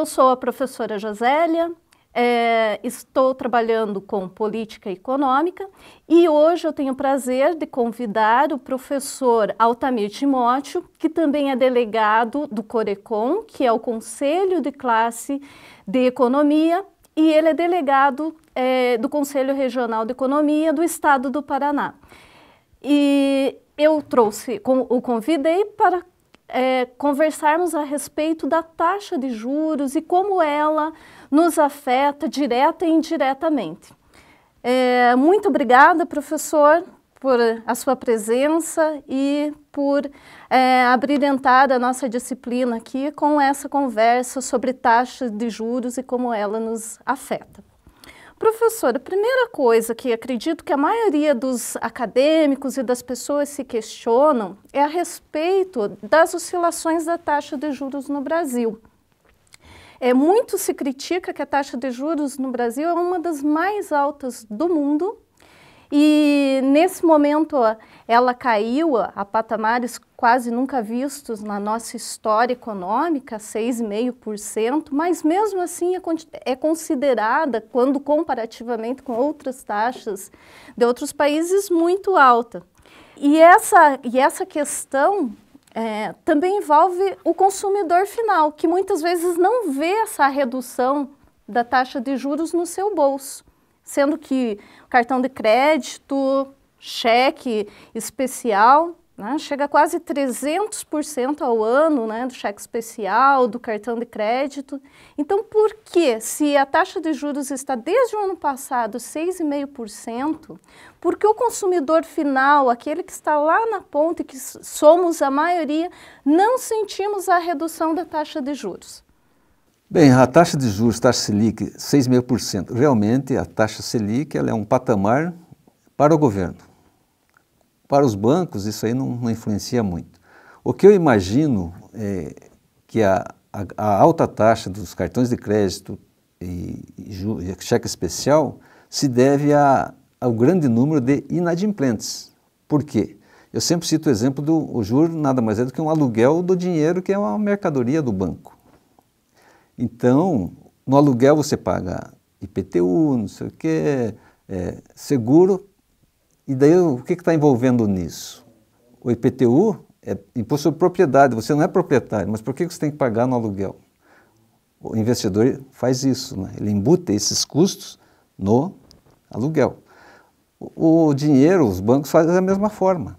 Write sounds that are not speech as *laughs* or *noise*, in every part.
Eu sou a professora Josélia, é, estou trabalhando com política econômica e hoje eu tenho o prazer de convidar o professor Altamir Timóteo, que também é delegado do Corecon, que é o Conselho de Classe de Economia, e ele é delegado é, do Conselho Regional de Economia do Estado do Paraná. E eu trouxe, o convidei para é, conversarmos a respeito da taxa de juros e como ela nos afeta direta e indiretamente. É, muito obrigada, professor, por a sua presença e por é, abrilhantar a nossa disciplina aqui com essa conversa sobre taxa de juros e como ela nos afeta. Professora, a primeira coisa que acredito que a maioria dos acadêmicos e das pessoas se questionam é a respeito das oscilações da taxa de juros no Brasil. É, muito se critica que a taxa de juros no Brasil é uma das mais altas do mundo e nesse momento ela caiu a patamares quase nunca vistos na nossa história econômica, 6,5%, mas mesmo assim é, é considerada, quando comparativamente com outras taxas de outros países, muito alta. E essa, e essa questão é, também envolve o consumidor final, que muitas vezes não vê essa redução da taxa de juros no seu bolso, sendo que cartão de crédito, cheque especial, né? chega a quase 300% ao ano né? do cheque especial, do cartão de crédito. Então, por que, se a taxa de juros está desde o ano passado 6,5%, porque o consumidor final, aquele que está lá na ponta, que somos a maioria, não sentimos a redução da taxa de juros? Bem, a taxa de juros, taxa Selic, 6,5%. Realmente, a taxa Selic ela é um patamar para o governo para os bancos, isso aí não, não influencia muito. O que eu imagino é que a, a, a alta taxa dos cartões de crédito e, e cheque especial se deve a, ao grande número de inadimplentes. Por quê? Eu sempre cito o exemplo do o juro nada mais é do que um aluguel do dinheiro que é uma mercadoria do banco. Então, no aluguel você paga IPTU, não sei o quê, é, seguro, e daí o que está envolvendo nisso? O IPTU é imposto sobre propriedade, você não é proprietário, mas por que você tem que pagar no aluguel? O investidor faz isso, né? ele embute esses custos no aluguel. O, o dinheiro, os bancos fazem da mesma forma.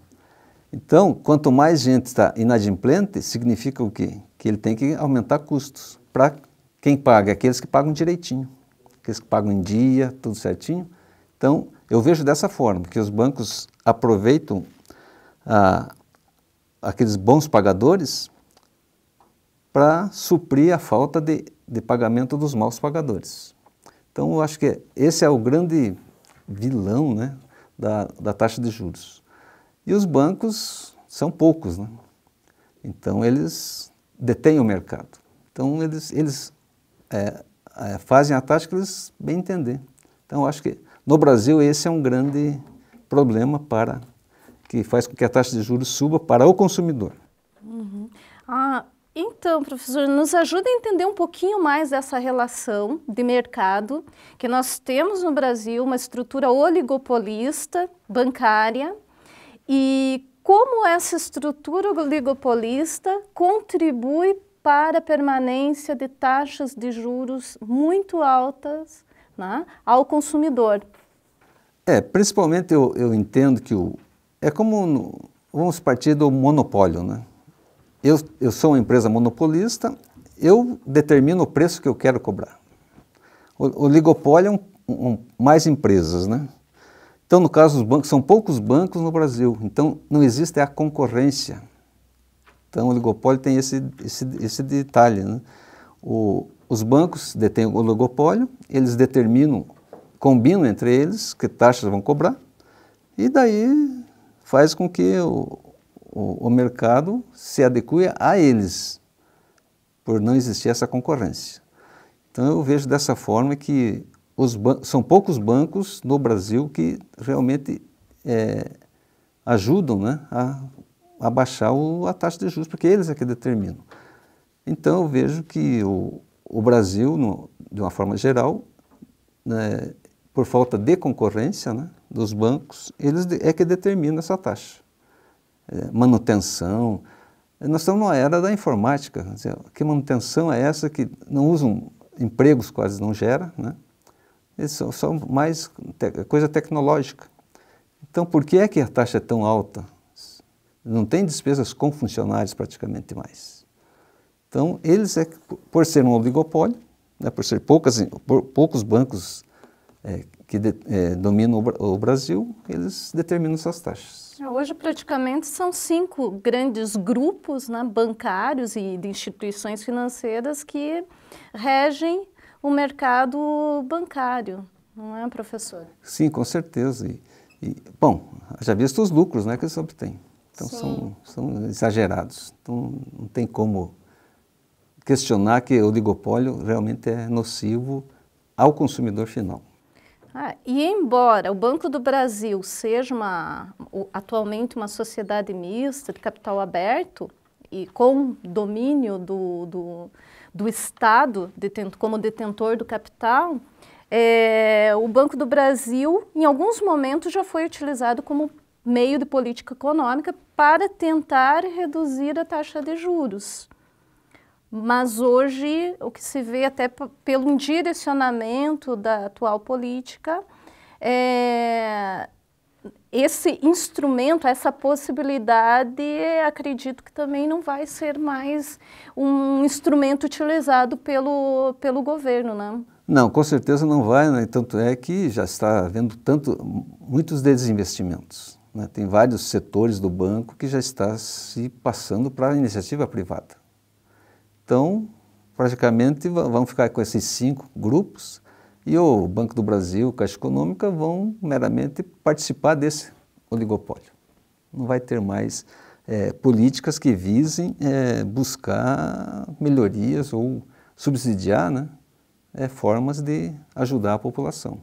Então, quanto mais gente está inadimplente, significa o quê? Que ele tem que aumentar custos para quem paga, é aqueles que pagam direitinho, aqueles que pagam em dia, tudo certinho. Então, eu vejo dessa forma, que os bancos aproveitam ah, aqueles bons pagadores para suprir a falta de, de pagamento dos maus pagadores. Então, eu acho que esse é o grande vilão né, da, da taxa de juros. E os bancos são poucos, né? então eles detêm o mercado. Então, eles, eles é, é, fazem a taxa que eles bem entender. Então, eu acho que no Brasil, esse é um grande problema para que faz com que a taxa de juros suba para o consumidor. Uhum. Ah, então, professor, nos ajuda a entender um pouquinho mais dessa relação de mercado que nós temos no Brasil, uma estrutura oligopolista bancária e como essa estrutura oligopolista contribui para a permanência de taxas de juros muito altas né, ao consumidor. É, principalmente eu, eu entendo que o, é como, no, vamos partir do monopólio, né? Eu, eu sou uma empresa monopolista, eu determino o preço que eu quero cobrar. O oligopólio é um, um, mais empresas, né? Então, no caso dos bancos, são poucos bancos no Brasil, então não existe a concorrência. Então, o oligopólio tem esse, esse, esse detalhe, né? O, os bancos detêm o oligopólio, eles determinam, combinam entre eles que taxas vão cobrar, e daí faz com que o, o, o mercado se adeque a eles, por não existir essa concorrência. Então eu vejo dessa forma que são poucos bancos no Brasil que realmente é, ajudam né, a, abaixar baixar a taxa de juros, porque eles é que determinam. Então eu vejo que o, o Brasil, no, de uma forma geral, né, por falta de concorrência né, dos bancos, eles é que determinam essa taxa. É, manutenção. Nós estamos numa era da informática. Dizer, que manutenção é essa que não usam empregos, quase não gera, né? Eles são, são mais te coisa tecnológica. Então, por que é que a taxa é tão alta? Não tem despesas com funcionários praticamente mais. Então, eles, é, por ser um oligopólio, né, por ser poucas, por poucos bancos é, que de, é, dominam o, o, Brasil, eles determinam suas taxas. É, hoje, praticamente, são cinco grandes grupos né, bancários e de instituições financeiras que regem o mercado bancário, não é, professor? Sim, com certeza. E, e bom, já visto os lucros né, que eles obtêm. Então, são, são exagerados. Então, não tem como questionar que o oligopólio realmente é nocivo ao consumidor final. Ah, e embora o Banco do Brasil seja uma, atualmente uma sociedade mista de capital aberto e com domínio do, do, do Estado como detentor do capital, é, o Banco do Brasil, em alguns momentos, já foi utilizado como meio de política econômica para tentar reduzir a taxa de juros. Mas hoje, o que se vê até pelo direcionamento da atual política, é, esse instrumento, essa possibilidade, acredito que também não vai ser mais um instrumento utilizado pelo, pelo governo, né? Não, com certeza não vai, né? tanto é que já está havendo tanto, muitos desinvestimentos. Né? Tem vários setores do banco que já está se passando para a iniciativa privada. Então, praticamente vão ficar com esses cinco grupos e o Banco do Brasil, Caixa Econômica vão meramente participar desse oligopólio. Não vai ter mais é, políticas que visem é, buscar melhorias ou subsidiar né, é, formas de ajudar a população.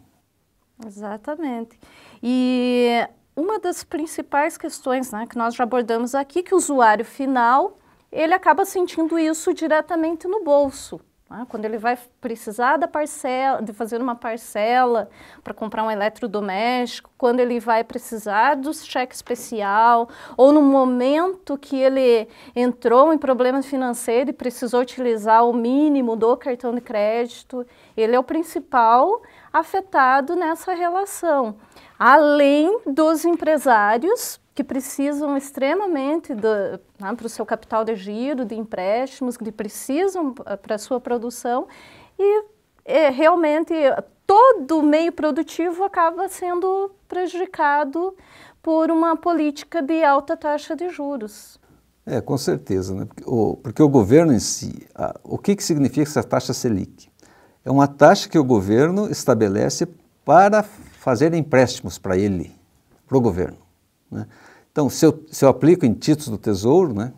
Exatamente. E uma das principais questões né, que nós já abordamos aqui, que o usuário final ele acaba sentindo isso diretamente no bolso. Né? Quando ele vai precisar da parcela, de fazer uma parcela para comprar um eletrodoméstico, quando ele vai precisar do cheque especial, ou no momento que ele entrou em problemas financeiros e precisou utilizar o mínimo do cartão de crédito, ele é o principal afetado nessa relação. Além dos empresários que precisam extremamente né, para o seu capital de giro, de empréstimos, que precisam eh, para a sua produção e é, realmente todo o meio produtivo acaba sendo prejudicado por uma política de alta taxa de juros. É, com certeza, né? porque, o, porque o governo em si, a, o que, que significa essa taxa Selic? É uma taxa que o governo estabelece para fazer empréstimos para ele, para o governo. Né? Então, se eu, se eu aplico em títulos do Tesouro, né,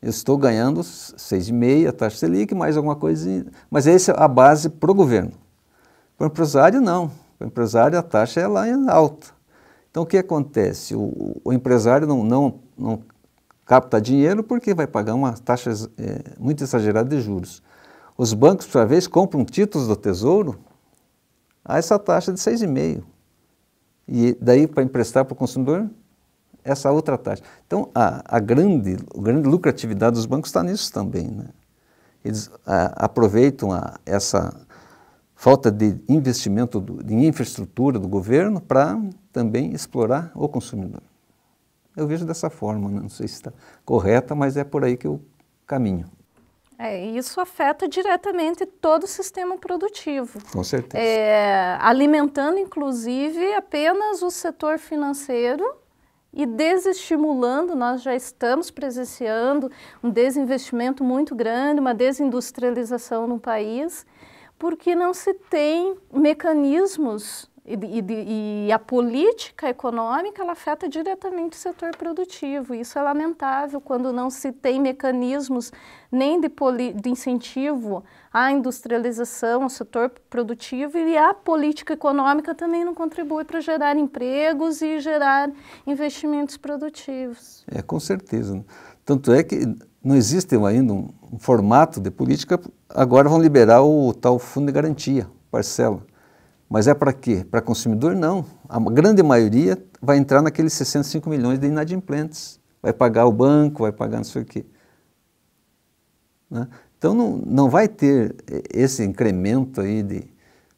eu estou ganhando 6,5% taxa Selic, mais alguma coisinha. Mas essa é a base para o governo. Para o empresário, não. Para o empresário, a taxa é lá em alta. Então, o que acontece? O, o empresário não, não, não capta dinheiro porque vai pagar uma taxa é, muito exagerada de juros. Os bancos, por sua vez, compram títulos do Tesouro a essa taxa de 6,5%. E daí, para emprestar para o consumidor, essa outra taxa. Então, a, a grande, a grande lucratividade dos bancos está nisso também. Né? Eles a, aproveitam a, essa falta de investimento do, de infraestrutura do governo para também explorar o consumidor. Eu vejo dessa forma, né? não sei se está correta, mas é por aí que eu caminho. É, isso afeta diretamente todo o sistema produtivo. Com certeza. É, alimentando, inclusive, apenas o setor financeiro e desestimulando, nós já estamos presenciando um desinvestimento muito grande, uma desindustrialização no país, porque não se tem mecanismos e, e, e, a política econômica ela afeta diretamente o setor produtivo. Isso é lamentável quando não se tem mecanismos nem de, poli, de incentivo à industrialização, ao setor produtivo, e a política econômica também não contribui para gerar empregos e gerar investimentos produtivos. É, com certeza. Tanto é que não existe ainda um, um formato de política. Agora vão liberar o tal fundo de garantia, parcela mas é para quê? Para consumidor? Não. A grande maioria vai entrar naqueles 65 milhões de inadimplentes. Vai pagar o banco, vai pagar não sei o quê. Né? Então não, não vai ter esse incremento aí de,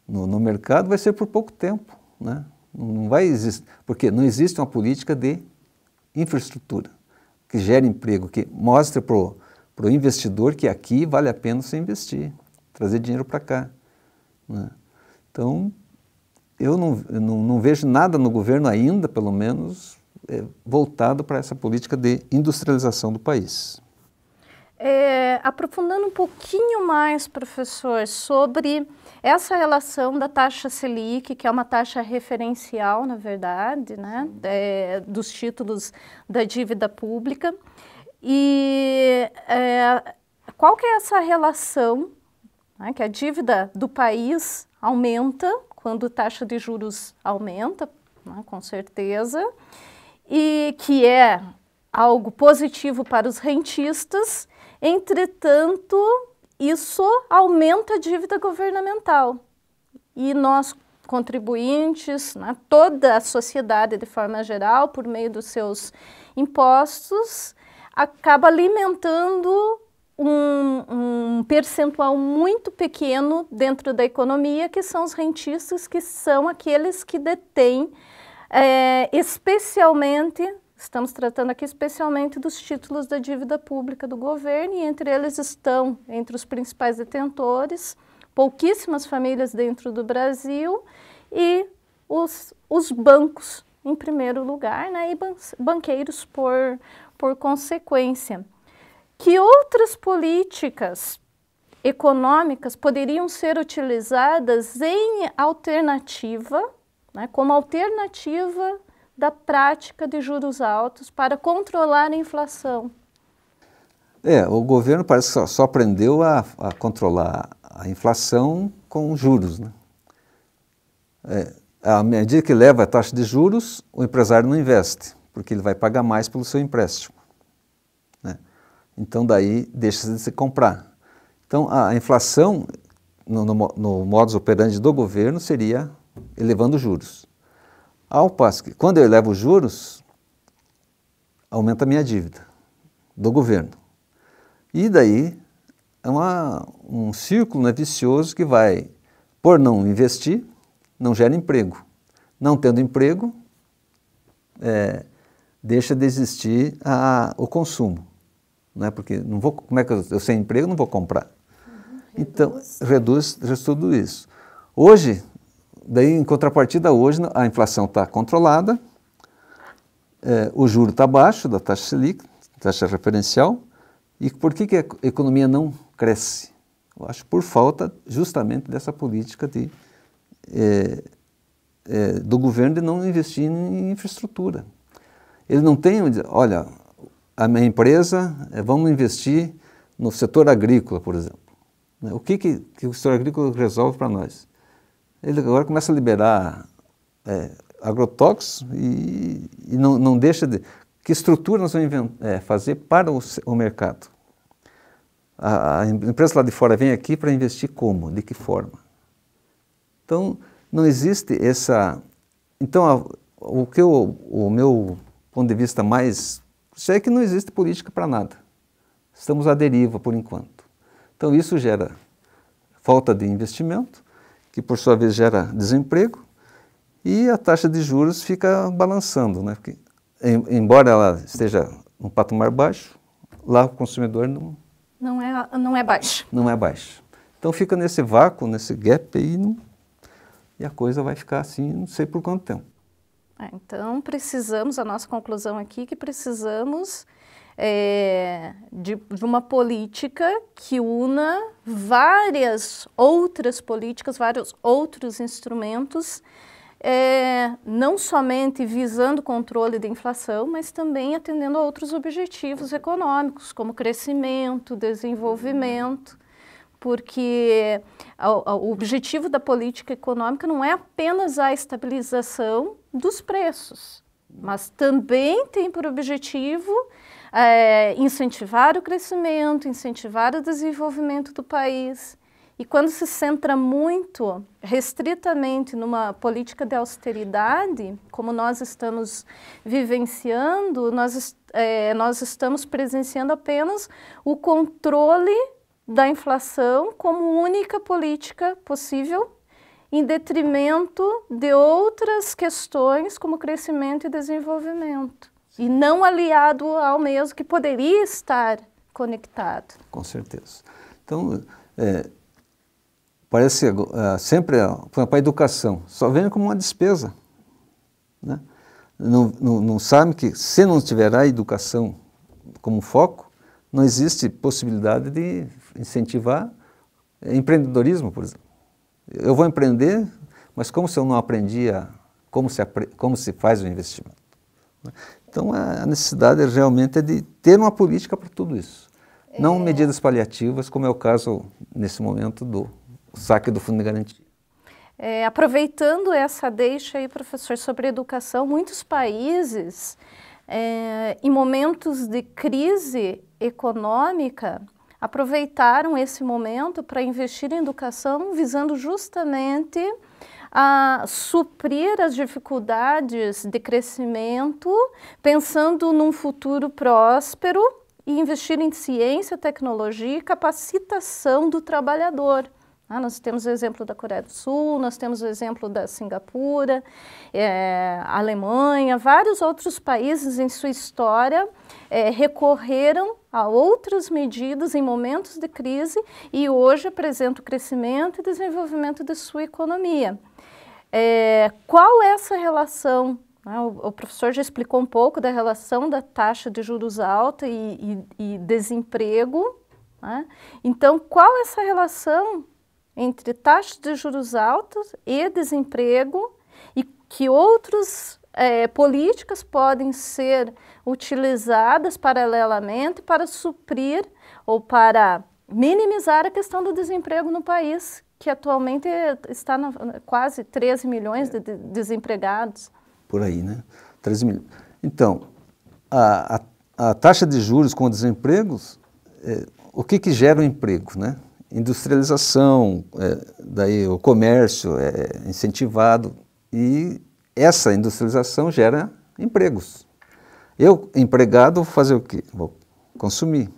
no, no mercado, vai ser por pouco tempo. Né? Não vai existir, porque não existe uma política de infraestrutura que gere emprego, que mostre para o investidor que aqui vale a pena você investir, trazer dinheiro para cá. Né? Então, eu não, não, não, vejo nada no governo ainda, pelo menos, é, voltado para essa política de industrialização do país. É, aprofundando um pouquinho mais, professor, sobre essa relação da taxa Selic, que é uma taxa referencial, na verdade, né, é, dos títulos da dívida pública, e é, qual que é essa relação né, que a dívida do país aumenta quando a taxa de juros aumenta, né, com certeza, e que é algo positivo para os rentistas, entretanto, isso aumenta a dívida governamental. E nós, contribuintes, né, toda a sociedade de forma geral, por meio dos seus impostos, acaba alimentando um, um, percentual muito pequeno dentro da economia, que são os rentistas, que são aqueles que detêm, é, especialmente, estamos tratando aqui especialmente dos títulos da dívida pública do governo, e entre eles estão, entre os principais detentores, pouquíssimas famílias dentro do Brasil e os, os bancos em primeiro lugar, né, e banqueiros por, por consequência que outras políticas econômicas poderiam ser utilizadas em alternativa, né, como alternativa da prática de juros altos para controlar a inflação. É, o governo parece que só, só aprendeu a, a, controlar a inflação com juros. Né? É, à medida que leva a taxa de juros, o empresário não investe, porque ele vai pagar mais pelo seu empréstimo então daí deixa de se comprar. Então a inflação no, no, no modus operandi do governo seria elevando juros. Ao passo que, quando eu elevo os juros, aumenta a minha dívida do governo. E daí é uma, um círculo né, vicioso que vai, por não investir, não gera emprego. Não tendo emprego, é, deixa de existir a, o consumo né? porque não vou, como é que eu, eu sem emprego não vou comprar. Uhum. então, reduz. reduz, reduz tudo isso. Hoje, daí em contrapartida, hoje a inflação está controlada, é, o juro está baixo da taxa Selic, taxa referencial, e por que, que a economia não cresce? Eu acho por falta justamente dessa política de, é, é, do governo de não investir em infraestrutura. Ele não tem, olha, a minha empresa, eh, vamos investir no setor agrícola, por exemplo. Né, o que, que, que o setor agrícola resolve para nós? Ele agora começa a liberar é, agrotóxicos e, e não, não, deixa de... Que estrutura nós vamos é, fazer para o, o mercado? A, a empresa lá de fora vem aqui para investir como? De que forma? Então, não existe essa... Então, a, o que eu, o meu ponto de vista mais Sei é que não existe política para nada. Estamos à deriva por enquanto. Então isso gera falta de investimento, que por sua vez gera desemprego, e a taxa de juros fica balançando, né? Porque, embora ela esteja num patamar baixo, lá o consumidor não não é não é baixo. Não é baixo. Então fica nesse vácuo, nesse gap aí, não, e a coisa vai ficar assim, não sei por quanto tempo. É, então, precisamos, a nossa conclusão aqui, é que precisamos é, de, de, uma política que una várias outras políticas, vários outros instrumentos, é, não somente visando o controle da inflação, mas também atendendo a outros objetivos econômicos, como crescimento, desenvolvimento porque o objetivo da política econômica não é apenas a estabilização dos preços, mas também tem por objetivo é, incentivar o crescimento, incentivar o desenvolvimento do país. E quando se centra muito, restritamente, numa política de austeridade, como nós estamos vivenciando, nós, é, nós estamos presenciando apenas o controle da inflação como única política possível, em detrimento de outras questões como crescimento e desenvolvimento, Sim. e não aliado ao mesmo que poderia estar conectado. Com certeza. Então, é, parece é, sempre, por exemplo, a educação só vem como uma despesa. Né? Não, não, não sabe que se não tiver a educação como foco, não existe possibilidade de incentivar empreendedorismo, por exemplo. Eu vou empreender, mas como se eu não aprendia como, se, como se faz o investimento? Então, a necessidade é realmente é de ter uma política para tudo isso. Não é. medidas paliativas, como é o caso, nesse momento, do saque do Fundo de Garantia. É, aproveitando essa deixa aí, professor, sobre educação, muitos países, é, em momentos de crise econômica, aproveitaram esse momento para investir em educação, visando justamente a ah, suprir as dificuldades de crescimento, pensando num futuro próspero e investir em ciência, tecnologia e capacitação do trabalhador. Ah, nós temos o exemplo da Coreia do Sul, nós temos o exemplo da Singapura, é, Alemanha, vários outros países em sua história é, recorreram a outras medidas em momentos de crise e hoje apresentam crescimento e desenvolvimento de sua economia. É, qual é essa relação ah, o, professor já explicou um pouco da relação da taxa de juros alta e, e, e desemprego. Né? Então, qual é essa relação entre taxas de juros altos e desemprego e que outras é, políticas podem ser utilizadas paralelamente para suprir ou para minimizar a questão do desemprego no país, que atualmente está na, quase 13 milhões de, de desempregados. Por aí, né? 13 milhões. Então, a, a, a taxa de juros com desempregos, é, o que, que gera o emprego, né? industrialização, é, daí o comércio é incentivado e essa industrialização gera empregos. Eu, empregado, vou fazer o quê? Vou consumir.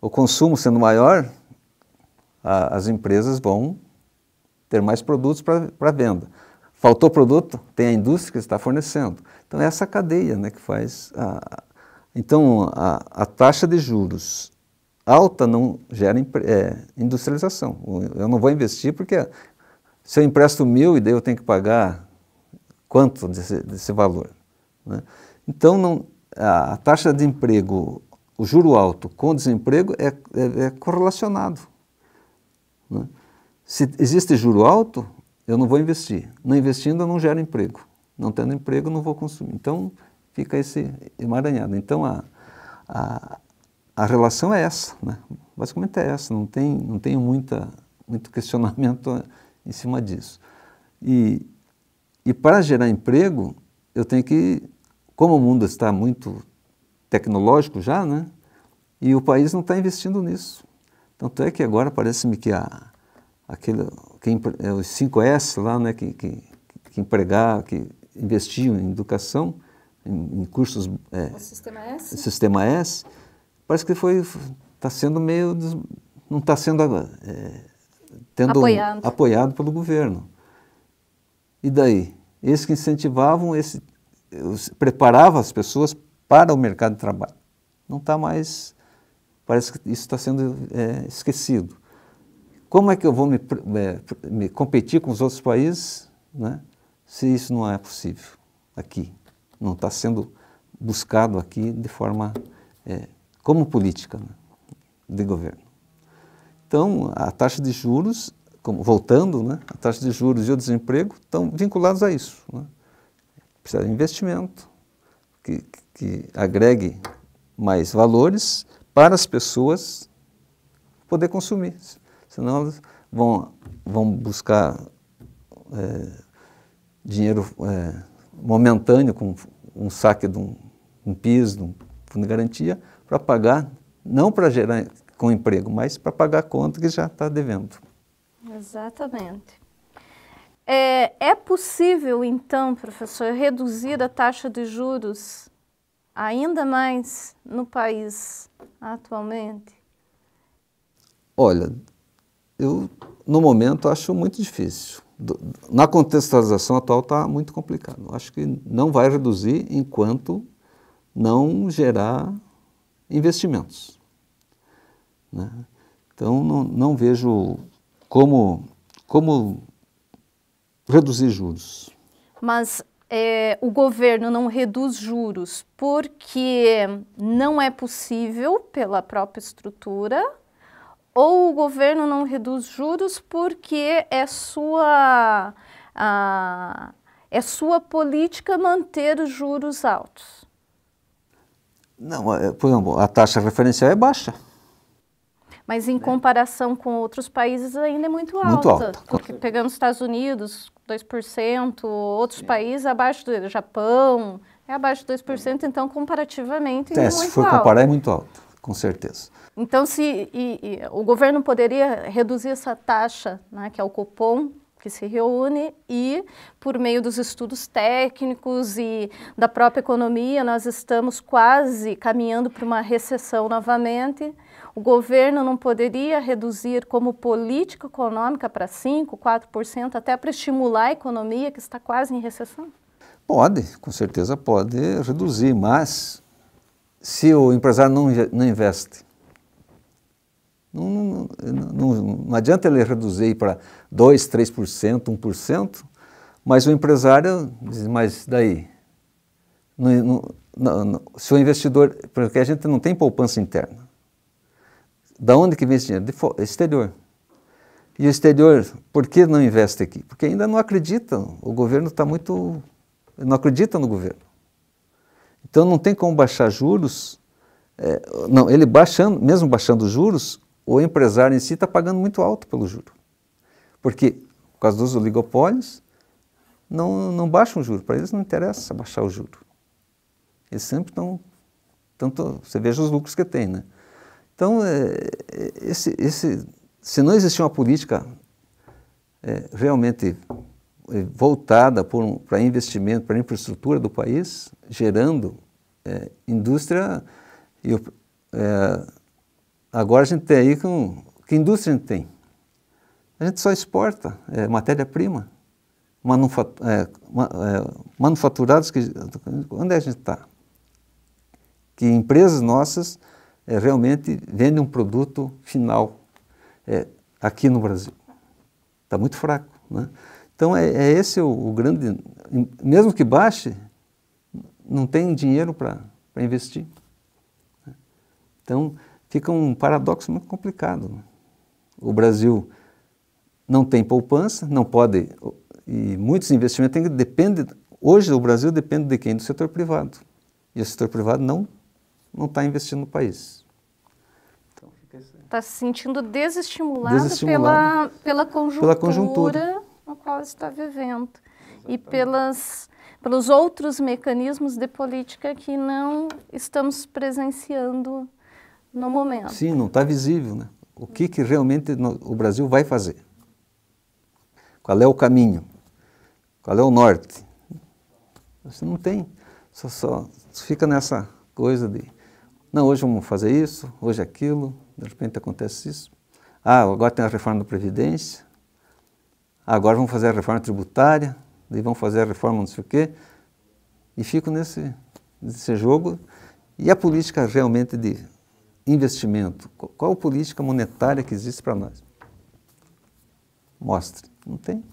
O consumo sendo maior, a, as empresas vão ter mais produtos para venda. Faltou produto, tem a indústria que está fornecendo. Então, é essa cadeia né, que faz. A, então, a, a taxa de juros Alta não gera é, industrialização. Eu não vou investir porque se eu empresto mil e daí eu tenho que pagar quanto desse, desse valor. Né? Então, não, a, a, taxa de emprego, o juro alto com desemprego é, é, é correlacionado. Né? Se existe juro alto, eu não vou investir. Não investindo, eu não gero emprego. Não tendo emprego, não vou consumir. Então, fica esse emaranhado. Então, a, a a relação é essa, né? basicamente é essa, não tem, não tem muita, muito *laughs* questionamento em cima disso. E, e para gerar emprego, eu tenho que, como o mundo está muito tecnológico já, né? e o país não está investindo nisso. Tanto é que agora parece-me que a, aquele, quem é, os 5S lá, né, que, que, que empregar, que investiam em educação, em, em cursos... É, o Sistema S? Sistema S parece que foi está sendo meio não está sendo é, tendo apoiado. apoiado pelo governo. E daí, esses que incentivavam, esse preparava as pessoas para o mercado de trabalho. Não está mais, parece que isso está sendo é, esquecido. Como é que eu vou me, é, me competir com os outros países, né, se isso não é possível aqui? Não está sendo buscado aqui de forma é, como política né, de governo. Então, a taxa de juros, como, voltando, né, a taxa de juros e o desemprego estão vinculados a isso. Né? Precisa de investimento que, que agregue mais valores para as pessoas poder consumir. Senão elas vão, vão buscar é, dinheiro é, momentâneo, com um saque de um, um PIS, de um fundo de garantia, para pagar, não para gerar com emprego, mas para pagar a conta que já está devendo. Exatamente. É, é possível, então, professor, reduzir a taxa de juros ainda mais no país atualmente? Olha, eu no momento acho muito difícil. Na contextualização atual está muito complicado. Acho que não vai reduzir enquanto não gerar investimentos. Né? Então, não, não, vejo como, como reduzir juros. Mas é, o governo não reduz juros porque não é possível pela própria estrutura, ou o governo não reduz juros porque é sua, é sua política manter os juros altos? Não, é, por exemplo, a taxa referencial é baixa. Mas em comparação com outros países ainda é muito alta. Muito alta. Porque pegando os Estados Unidos, 2%, outros países abaixo do Japão, é abaixo de 2%, então comparativamente é, é muito se for alto. comparar é muito alto, com certeza. Então se e, e, o governo poderia reduzir essa taxa, né, que é o cupom, que se reúne e, por meio dos estudos técnicos e da própria economia, nós estamos quase caminhando para uma recessão novamente. O governo não poderia reduzir como política econômica para 5%, 4%, até para estimular a economia que está quase em recessão? Pode, com certeza pode reduzir, mas se o empresário não, não investe não, não, não, não adianta ele reduzir para 2%, 3%, 1%, mas o empresário diz, mas daí? se o investidor, porque a gente não tem poupança interna. Da onde que vem esse dinheiro? De exterior. E o exterior, por que não investe aqui? Porque ainda não acredita o governo está muito. não acredita no governo. Então não tem como baixar juros. É, não, ele baixando, mesmo baixando os juros, o empresário em si está pagando muito alto pelo juro. Porque, por causa dos oligopólios, não, não baixam o juro. Para eles não interessa baixar o juro. Eles sempre estão... Tanto, você veja os lucros que tem, né? Então, é, é esse, esse, se não existir uma política é, realmente é, voltada para um, investimento, para a infraestrutura do país, gerando é, indústria e é, Agora a gente tem aí com. Que indústria a gente tem? A gente só exporta é, matéria-prima. Manufat, é, ma, é, manufaturados que. Onde é a gente está? Que empresas nossas é, realmente vendem um produto final é, aqui no Brasil. Está muito fraco. Né? Então é, é, esse o, o grande. Mesmo que baixe, não tem dinheiro para investir. Né? Então fica um paradoxo muito complicado. Né? O Brasil não tem poupança, não pode, e muitos investimentos têm, dependem, hoje o Brasil depende de quem? Do setor privado. E o setor privado não não está investindo no país. Então, está se sentindo desestimulado, desestimulado, Pela, pela, conjuntura pela conjuntura qual está vivendo. Exatamente. E pelas, pelos outros mecanismos de política que não estamos presenciando no momento. Sim, não está visível, né? O que, que realmente o Brasil vai fazer? Qual é o caminho? Qual é o norte? Você não tem. Só, só fica nessa coisa de, não, hoje vamos fazer isso, hoje aquilo, de repente acontece isso. Ah, agora tem a reforma da Previdência, ah, agora vamos fazer a reforma tributária, daí vamos fazer a reforma não sei o quê. E fico nesse, nesse jogo. E a política realmente de investimento? Qual a política monetária que existe para nós? Mostre. Não tem.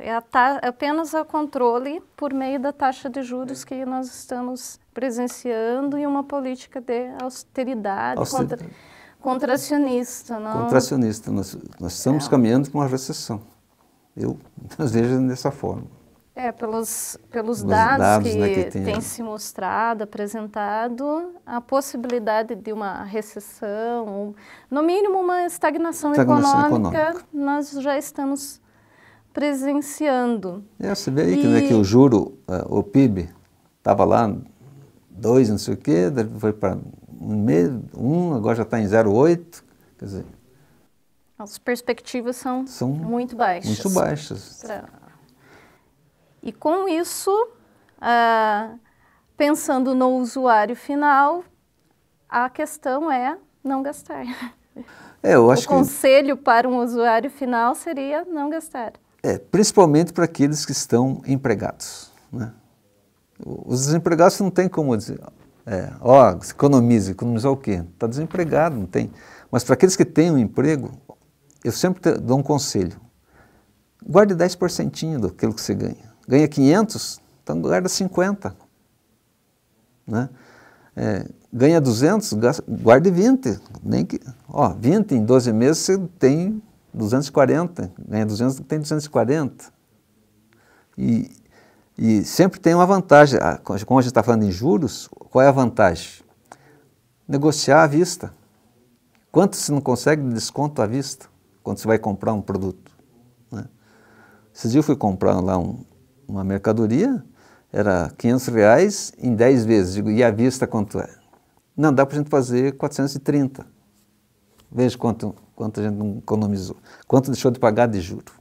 É, é ta, apenas o controle por meio da taxa de juros é. que nós estamos presenciando e uma política de austeridade, austeridade. Contra, contracionista. Não... Contracionista. Nós, nós estamos é. caminhando para uma recessão. Eu, *laughs* às vezes, dessa forma. É, pelos, pelos dados, dados, que, né, que tem, tem se mostrado, apresentado, a possibilidade de uma recessão, ou, no mínimo uma estagnação, estagnação econômica, econômica, nós já estamos presenciando. É, você vê aí e... que, né, que o juro, é, o PIB, estava lá dois, não sei o quê, foi para um, agora já está em 0,8, quer dizer... As perspectivas são, são muito baixas. Muito baixas. Pra e com isso, ah, pensando no usuário final, a questão é não gastar. É, eu *laughs* acho o conselho para um usuário final seria não gastar. É, principalmente para aqueles que estão empregados. Né? Os desempregados não tem como dizer, é, ó, economize, economizar o quê? Está desempregado, não tem. Mas para aqueles que têm um emprego, eu sempre dou um conselho. Guarde 10% daquilo que você ganha ganha 500, está no lugar das 50. Né? É, ganha 200, guarde 20. Nem que, ó, 20 em 12 meses você tem 240, ganha 200, tem 240. E, e sempre tem uma vantagem. Como a gente está falando em juros, qual é a vantagem? Negociar à vista. Quanto você não consegue de desconto à vista quando você vai comprar um produto? Né? Esse dia eu fui comprar lá um, uma mercadoria, era 500 reais em 10 vezes. Digo, e à vista quanto é? Não, dá para a gente fazer 430. Veja quanto, quanto a gente não economizou. Quanto deixou de pagar de juros.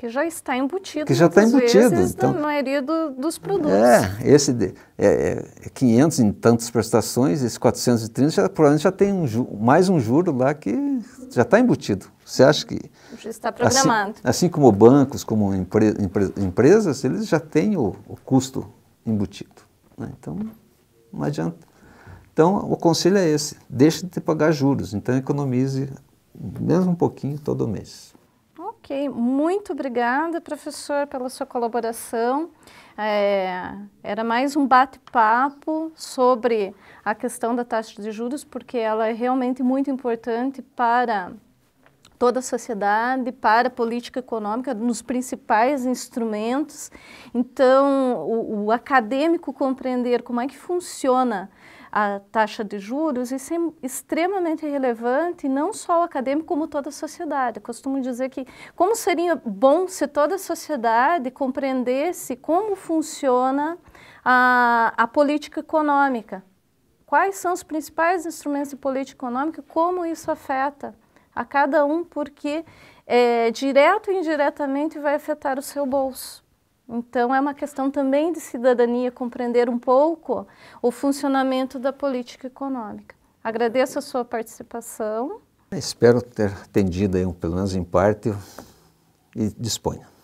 Que já está embutido. Que já está embutido. Vezes, então, na maioria do, dos é, produtos. É, esse de, é, é 500 é em tantas prestações, esse 430 já, provavelmente já tem um, mais um juro lá que já está embutido. Você acha que. Já está assim, programado. Assim, assim como bancos, como empre, empre, empresas, eles já têm o, o custo embutido. Né? Então, não adianta. Então, o conselho é esse: deixe de pagar juros, então economize mesmo um pouquinho todo mês muito obrigada, professor, pela sua colaboração. É, era mais um bate-papo sobre a questão da taxa de juros, porque ela é realmente muito importante para toda a sociedade, para a política econômica, nos principais instrumentos. Então, o, o acadêmico compreender como é que funciona a taxa de juros, isso é extremamente relevante, não só o acadêmico, como toda a sociedade. Eu costumo dizer que como seria bom se toda a sociedade compreendesse como funciona a, a política econômica. Quais são os principais instrumentos de política econômica, como isso afeta a cada um, porque é, direto e indiretamente vai afetar o seu bolso. Então, é uma questão também de cidadania compreender um pouco o funcionamento da política econômica. Agradeço a sua participação. Espero ter atendido, aí, pelo menos em parte, e disponha.